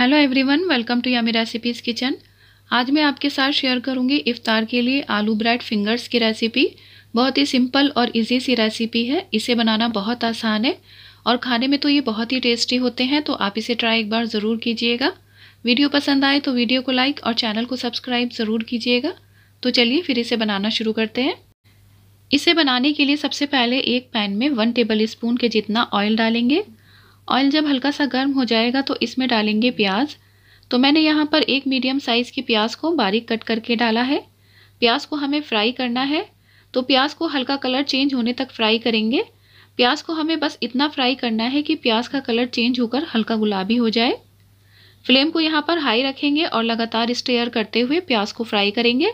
hello everyone welcome to Yummy Recipes kitchen आज मैं आपके साथ शेयर करूंगी इफ़ार के लिए आलू ब्रेड फिंगर्स की रेसिपी बहुत ही सिंपल और इजी सी रेसिपी है इसे बनाना बहुत आसान है और खाने में तो ये बहुत ही टेस्टी होते हैं तो आप इसे ट्राई एक बार ज़रूर कीजिएगा वीडियो पसंद आए तो वीडियो को लाइक और चैनल को सब्सक्राइब ज़रूर कीजिएगा तो चलिए फिर इसे बनाना शुरू करते हैं इसे बनाने के लिए सबसे पहले एक पैन में वन टेबल स्पून के जितना ऑयल डालेंगे ऑयल जब हल्का सा गर्म हो जाएगा तो इसमें डालेंगे प्याज तो मैंने यहाँ पर एक मीडियम साइज़ की प्याज को बारीक कट करके डाला है प्याज को हमें फ्राई करना है तो प्याज को हल्का कलर चेंज होने तक फ्राई करेंगे प्याज को हमें बस इतना फ्राई करना है कि प्याज का कलर चेंज होकर हल्का गुलाबी हो जाए फ्लेम को यहाँ पर हाई रखेंगे और लगातार स्टेयर करते हुए प्याज को फ्राई करेंगे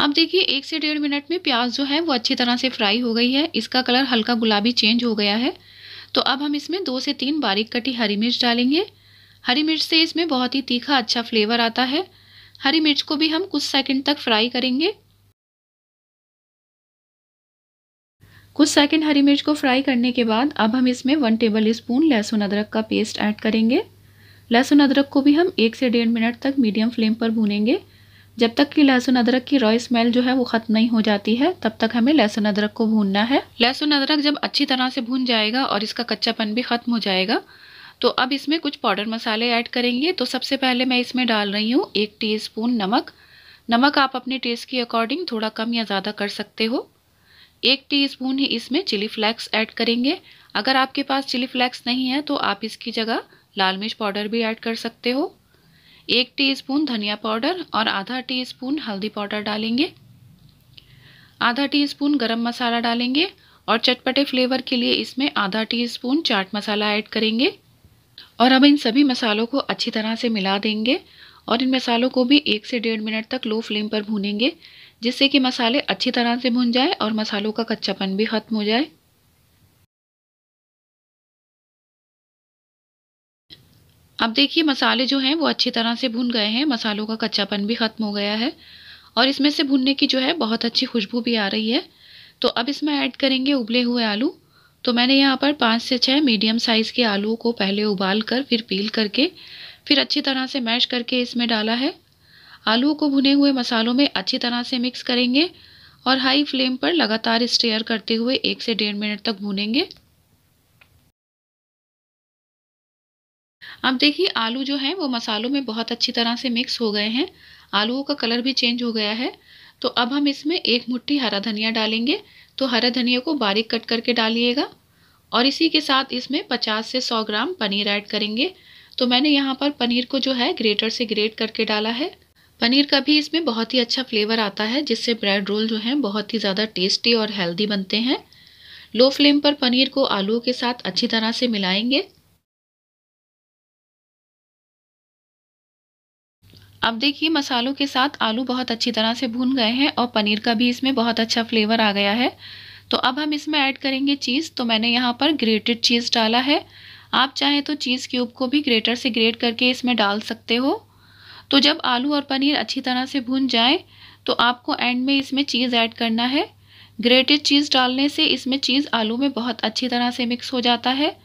अब देखिए एक से डेढ़ मिनट में प्याज जो है वो अच्छी तरह से फ्राई हो गई है इसका कलर हल्का गुलाबी चेंज हो गया है तो अब हम इसमें दो से तीन बारीक कटी हरी मिर्च डालेंगे हरी मिर्च से इसमें बहुत ही तीखा अच्छा फ्लेवर आता है हरी मिर्च को भी हम कुछ सेकंड तक फ्राई करेंगे कुछ सेकंड हरी मिर्च को फ्राई करने के बाद अब हम इसमें वन टेबल स्पून लहसुन अदरक का पेस्ट ऐड करेंगे लहसुन अदरक को भी हम एक से डेढ़ मिनट तक मीडियम फ्लेम पर भूनेंगे जब तक कि लहसुन अदरक की रॉय स्मेल जो है वो ख़त्म नहीं हो जाती है तब तक हमें लहसुन अदरक को भूनना है लहसुन अदरक जब अच्छी तरह से भून जाएगा और इसका कच्चापन भी ख़त्म हो जाएगा तो अब इसमें कुछ पाउडर मसाले ऐड करेंगे तो सबसे पहले मैं इसमें डाल रही हूँ एक टी नमक नमक आप अपने टेस्ट के अकॉर्डिंग थोड़ा कम या ज़्यादा कर सकते हो एक स्पून ही इसमें चिली फ्लैक्स ऐड करेंगे अगर आपके पास चिली फ्लैक्स नहीं है तो आप इसकी जगह लाल मिर्च पाउडर भी ऐड कर सकते हो एक टीस्पून धनिया पाउडर और आधा टीस्पून हल्दी पाउडर डालेंगे आधा टीस्पून गरम मसाला डालेंगे और चटपटे फ्लेवर के लिए इसमें आधा टीस्पून चाट मसाला ऐड करेंगे और अब इन सभी मसालों को अच्छी तरह से मिला देंगे और इन मसालों को भी एक से डेढ़ मिनट तक लो फ्लेम पर भूनेंगे जिससे कि मसाले अच्छी तरह से भून जाए और मसालों का कच्चापन भी खत्म हो जाए अब देखिए मसाले जो हैं वो अच्छी तरह से भुन गए हैं मसालों का कच्चापन भी ख़त्म हो गया है और इसमें से भुनने की जो है बहुत अच्छी खुशबू भी आ रही है तो अब इसमें ऐड करेंगे उबले हुए आलू तो मैंने यहाँ पर पाँच से छः मीडियम साइज़ के आलू को पहले उबाल कर फिर पील करके फिर अच्छी तरह से मैश करके इसमें डाला है आलू को भुने हुए मसालों में अच्छी तरह से मिक्स करेंगे और हाई फ्लेम पर लगातार स्टेयर करते हुए एक से डेढ़ मिनट तक भुनेंगे अब देखिए आलू जो है वो मसालों में बहुत अच्छी तरह से मिक्स हो गए हैं आलूओं का कलर भी चेंज हो गया है तो अब हम इसमें एक मुट्ठी हरा धनिया डालेंगे तो हरा धनिया को बारीक कट करके डालिएगा और इसी के साथ इसमें 50 से 100 ग्राम पनीर ऐड करेंगे तो मैंने यहाँ पर पनीर को जो है ग्रेटर से ग्रेट करके डाला है पनीर का भी इसमें बहुत ही अच्छा फ्लेवर आता है जिससे ब्रेड रोल जो हैं बहुत ही ज़्यादा टेस्टी और हेल्दी बनते हैं लो फ्लेम पर पनीर को आलू के साथ अच्छी तरह से मिलाएंगे अब देखिए मसालों के साथ आलू बहुत अच्छी तरह से भून गए हैं और पनीर का भी इसमें बहुत अच्छा फ्लेवर आ गया है तो अब हम इसमें ऐड करेंगे चीज़ तो मैंने यहाँ पर ग्रेटेड चीज़ डाला है आप चाहें तो चीज़ क्यूब को भी ग्रेटर से ग्रेट करके इसमें डाल सकते हो तो जब आलू और पनीर अच्छी तरह से भून जाए तो आपको एंड में इसमें चीज़ ऐड करना है ग्रेटेड चीज़ डालने से इसमें चीज़ आलू में बहुत अच्छी तरह से मिक्स हो जाता है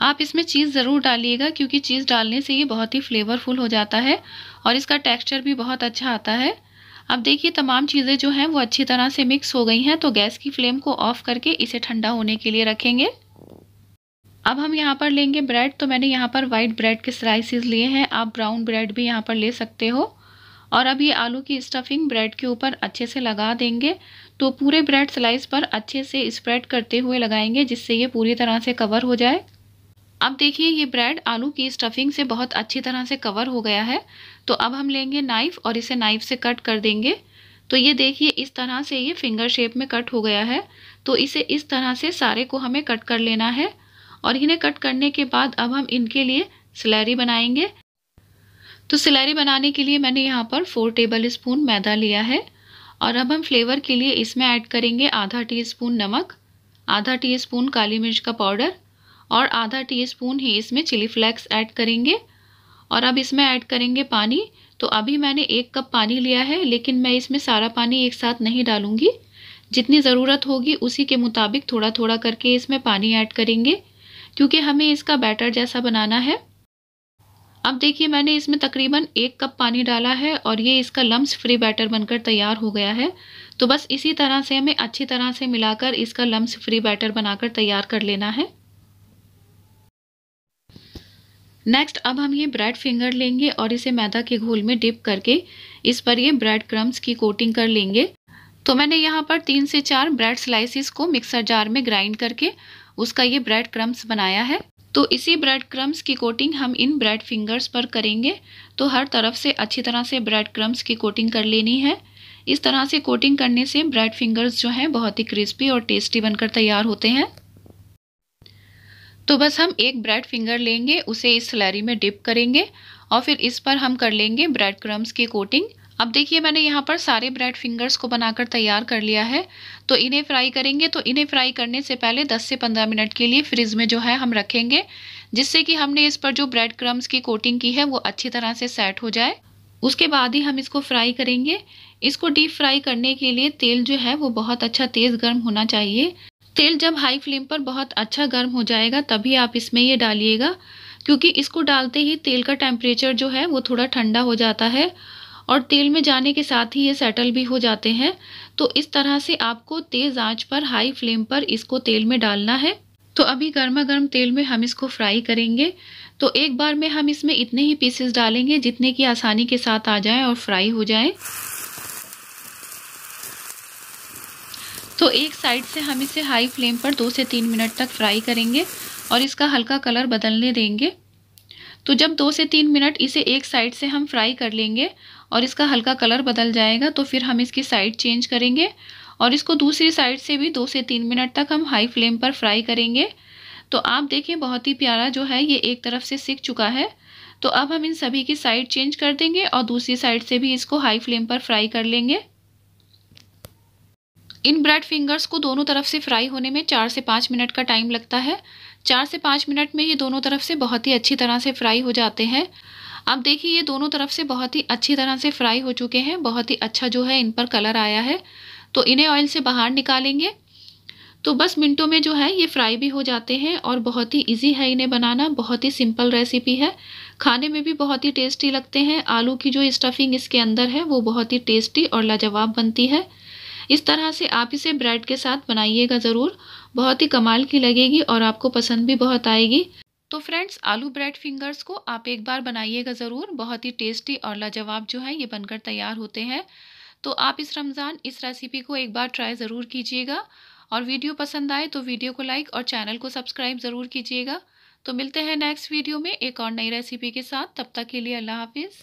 आप इसमें चीज़ ज़रूर डालिएगा क्योंकि चीज़ डालने से ये बहुत ही फ्लेवरफुल हो जाता है और इसका टेक्सचर भी बहुत अच्छा आता है अब देखिए तमाम चीज़ें जो हैं वो अच्छी तरह से मिक्स हो गई हैं तो गैस की फ्लेम को ऑफ़ करके इसे ठंडा होने के लिए रखेंगे अब हम यहाँ पर लेंगे ब्रेड तो मैंने यहाँ पर वाइट ब्रेड के स्लाइसिस लिए हैं आप ब्राउन ब्रेड भी यहाँ पर ले सकते हो और अब ये आलू की स्टफिंग ब्रेड के ऊपर अच्छे से लगा देंगे तो पूरे ब्रेड स्लाइस पर अच्छे से स्प्रेड करते हुए लगाएंगे जिससे ये पूरी तरह से कवर हो जाए अब देखिए ये ब्रेड आलू की स्टफिंग से बहुत अच्छी तरह से कवर हो गया है तो अब हम लेंगे नाइफ़ और इसे नाइफ़ से कट कर देंगे तो ये देखिए इस तरह से ये फिंगर शेप में कट हो गया है तो इसे इस तरह से सारे को हमें कट कर लेना है और इन्हें कट करने के बाद अब हम इनके लिए सिलैरी बनाएंगे तो सिलैरी बनाने के लिए मैंने यहाँ पर फोर टेबल स्पून मैदा लिया है और अब हम फ्लेवर के लिए इसमें ऐड करेंगे आधा टी स्पून नमक आधा टी स्पून काली मिर्च का पाउडर और आधा टीस्पून ही इसमें चिली फ्लेक्स ऐड करेंगे और अब इसमें ऐड करेंगे पानी तो अभी मैंने एक कप पानी लिया है लेकिन मैं इसमें सारा पानी एक साथ नहीं डालूंगी जितनी ज़रूरत होगी उसी के मुताबिक थोड़ा थोड़ा करके इसमें पानी ऐड करेंगे क्योंकि हमें इसका बैटर जैसा बनाना है अब देखिए मैंने इसमें तकरीबन एक कप पानी डाला है और ये इसका लम्स फ्री बैटर बनकर तैयार हो गया है तो बस इसी तरह से हमें अच्छी तरह से मिलाकर इसका लम्स फ्री बैटर बनाकर तैयार कर लेना है नेक्स्ट अब हम ये ब्रेड फिंगर लेंगे और इसे मैदा के घोल में डिप करके इस पर ये ब्रेड क्रम्स की कोटिंग कर लेंगे तो मैंने यहाँ पर तीन से चार ब्रेड स्लाइसिस को मिक्सर जार में ग्राइंड करके उसका ये ब्रेड क्रम्स बनाया है तो इसी ब्रेड क्रम्स की कोटिंग हम इन ब्रेड फिंगर्स पर करेंगे तो हर तरफ से अच्छी तरह से ब्रेड क्रम्स की कोटिंग कर लेनी है इस तरह से कोटिंग करने से ब्रेड फिंगर्स जो हैं बहुत ही क्रिस्पी और टेस्टी बनकर तैयार होते हैं तो बस हम एक ब्रेड फिंगर लेंगे उसे इस सिलैरी में डिप करेंगे और फिर इस पर हम कर लेंगे ब्रेड क्रम्स की कोटिंग अब देखिए मैंने यहाँ पर सारे ब्रेड फिंगर्स को बनाकर तैयार कर लिया है तो इन्हें फ्राई करेंगे तो इन्हें फ्राई करने से पहले 10 से 15 मिनट के लिए फ्रिज में जो है हम रखेंगे जिससे कि हमने इस पर जो ब्रेड क्रम्स की कोटिंग की है वो अच्छी तरह से सेट हो जाए उसके बाद ही हम इसको फ्राई करेंगे इसको डीप फ्राई करने के लिए तेल जो है वो बहुत अच्छा तेज़ गर्म होना चाहिए तेल जब हाई फ्लेम पर बहुत अच्छा गर्म हो जाएगा तभी आप इसमें ये डालिएगा क्योंकि इसको डालते ही तेल का टेम्परेचर जो है वो थोड़ा ठंडा हो जाता है और तेल में जाने के साथ ही ये सेटल भी हो जाते हैं तो इस तरह से आपको तेज़ आंच पर हाई फ्लेम पर इसको तेल में डालना है तो अभी गर्मा गर्म तेल में हम इसको फ्राई करेंगे तो एक बार में हम इसमें इतने ही पीसेस डालेंगे जितने की आसानी के साथ आ जाए और फ्राई हो जाए तो एक साइड से हम इसे हाई फ्लेम पर दो से तीन मिनट तक फ्राई करेंगे और इसका हल्का कलर बदलने देंगे तो जब दो से तीन मिनट इसे एक साइड से हम फ्राई कर लेंगे और इसका हल्का कलर बदल जाएगा तो फिर हम इसकी साइड चेंज करेंगे और इसको दूसरी साइड से भी दो से तीन मिनट तक हम हाई फ्लेम पर फ्राई करेंगे तो आप देखें बहुत ही प्यारा जो है ये एक तरफ से सीख चुका है तो अब हम इन सभी की साइड चेंज कर देंगे और दूसरी साइड से भी इसको हाई फ्लेम पर फ्राई कर लेंगे इन ब्रेड फिंगर्स को दोनों तरफ से फ्राई होने में चार से पाँच मिनट का टाइम लगता है चार से पाँच मिनट में ये दोनों तरफ से बहुत ही अच्छी तरह से फ्राई हो जाते हैं अब देखिए ये दोनों तरफ से बहुत ही अच्छी तरह से फ्राई हो चुके हैं बहुत ही अच्छा जो है इन पर कलर आया है तो इन्हें ऑयल से बाहर निकालेंगे तो बस मिनटों में जो है ये फ्राई भी हो जाते हैं और बहुत ही इजी है इन्हें बनाना बहुत ही सिंपल रेसिपी है खाने में भी बहुत ही टेस्टी लगते हैं आलू की जो स्टफिंग इसके अंदर है वो बहुत ही टेस्टी और लाजवाब बनती है इस तरह से आप इसे ब्रेड के साथ बनाइएगा ज़रूर बहुत ही कमाल की लगेगी और आपको पसंद भी बहुत आएगी तो फ्रेंड्स आलू ब्रेड फिंगर्स को आप एक बार बनाइएगा ज़रूर बहुत ही टेस्टी और लाजवाब जो है ये बनकर तैयार होते हैं तो आप इस रमज़ान इस रेसिपी को एक बार ट्राई ज़रूर कीजिएगा और वीडियो पसंद आए तो वीडियो को लाइक और चैनल को सब्सक्राइब ज़रूर कीजिएगा तो मिलते हैं नेक्स्ट वीडियो में एक और नई रेसिपी के साथ तब तक के लिए अल्लाह हाफिज़